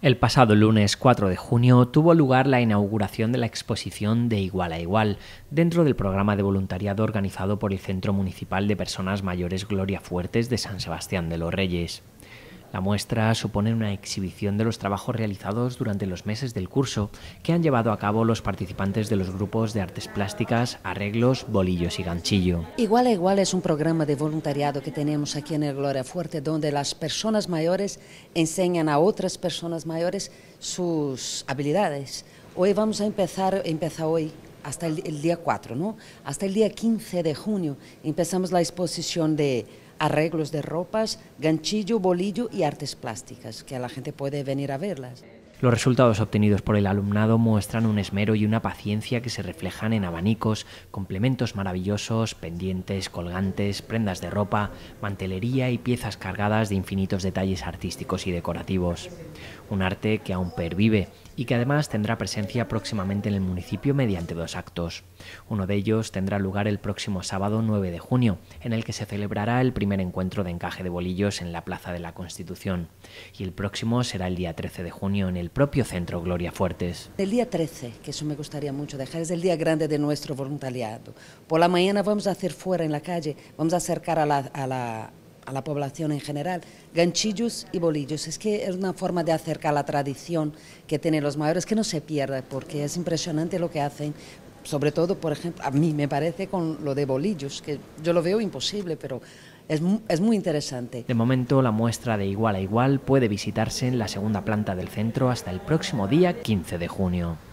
El pasado lunes 4 de junio tuvo lugar la inauguración de la exposición de Igual a Igual dentro del programa de voluntariado organizado por el Centro Municipal de Personas Mayores Gloria Fuertes de San Sebastián de los Reyes. La muestra supone una exhibición de los trabajos realizados durante los meses del curso que han llevado a cabo los participantes de los grupos de artes plásticas, arreglos, bolillos y ganchillo. Igual a Igual es un programa de voluntariado que tenemos aquí en el Gloria Fuerte donde las personas mayores enseñan a otras personas mayores sus habilidades. Hoy vamos a empezar, empieza hoy hasta el, día 4, ¿no? Hasta el día 15 de junio empezamos la exposición de arreglos de ropas, ganchillo, bolillo y artes plásticas, que la gente puede venir a verlas. Los resultados obtenidos por el alumnado muestran un esmero y una paciencia que se reflejan en abanicos, complementos maravillosos, pendientes, colgantes, prendas de ropa, mantelería y piezas cargadas de infinitos detalles artísticos y decorativos. Un arte que aún pervive y que además tendrá presencia próximamente en el municipio mediante dos actos. Uno de ellos tendrá lugar el próximo sábado 9 de junio, en el que se celebrará el primer encuentro de encaje de bolillos en la Plaza de la Constitución, y el próximo será el día 13 de junio en el propio centro Gloria Fuertes. El día 13, que eso me gustaría mucho dejar, es el día grande de nuestro voluntariado. Por la mañana vamos a hacer fuera en la calle, vamos a acercar a la, a la a la población en general, ganchillos y bolillos. Es que es una forma de acercar la tradición que tienen los mayores, que no se pierda, porque es impresionante lo que hacen. Sobre todo, por ejemplo, a mí me parece con lo de bolillos, que yo lo veo imposible, pero es, es, muy interesante. De momento, la muestra de igual a igual puede visitarse en la segunda planta del centro hasta el próximo día 15 de junio.